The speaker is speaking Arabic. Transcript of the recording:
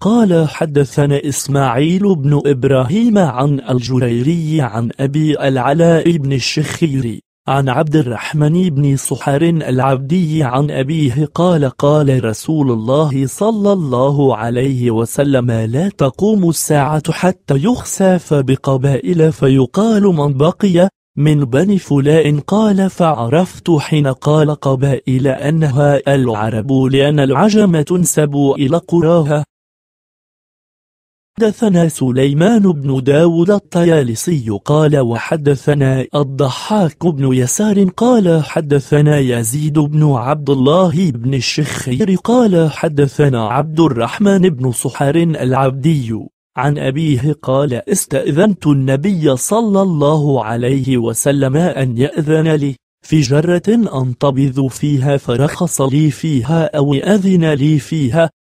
قال حدثنا إسماعيل بن إبراهيم عن الجريري عن أبي العلاء بن الشخيري عن عبد الرحمن بن صحر العبدي عن أبيه قال قال رسول الله صلى الله عليه وسلم لا تقوم الساعة حتى يخسف بقبائل فيقال من بقي من بني فلاء قال فعرفت حين قال قبائل أنها العرب لأن العجم تنسب إلى قراها حدثنا سليمان بن داود الطيالسي قال وحدثنا الضحاك بن يسار قال حدثنا يزيد بن عبد الله بن الشخير قال حدثنا عبد الرحمن بن صحر العبدي عن أبيه قال استأذنت النبي صلى الله عليه وسلم أن يأذن لي في جرة أنتبذ فيها فرخص لي فيها أو أذن لي فيها